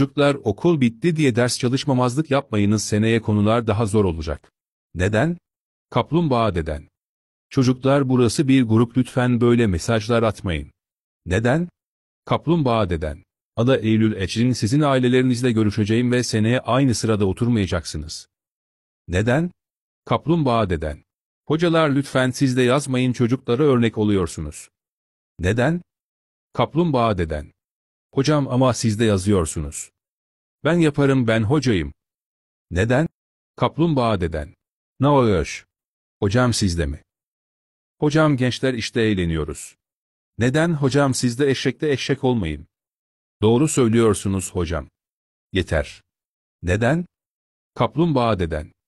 Çocuklar okul bitti diye ders çalışmamazlık yapmayınız seneye konular daha zor olacak. Neden? Kaplumbağa deden. Çocuklar burası bir grup lütfen böyle mesajlar atmayın. Neden? Kaplumbağa deden. Ada Eylül Ecrin sizin ailelerinizle görüşeceğim ve seneye aynı sırada oturmayacaksınız. Neden? Kaplumbağa deden. Hocalar lütfen siz de yazmayın çocuklara örnek oluyorsunuz. Neden? Kaplumbağa deden. Hocam ama siz de yazıyorsunuz. Ben yaparım ben hocayım. Neden? Kaplumbağa deden. Naoyoş. Hocam sizde mi? Hocam gençler işte eğleniyoruz. Neden hocam sizde eşekte eşek olmayın? Doğru söylüyorsunuz hocam. Yeter. Neden? Kaplumbağa deden.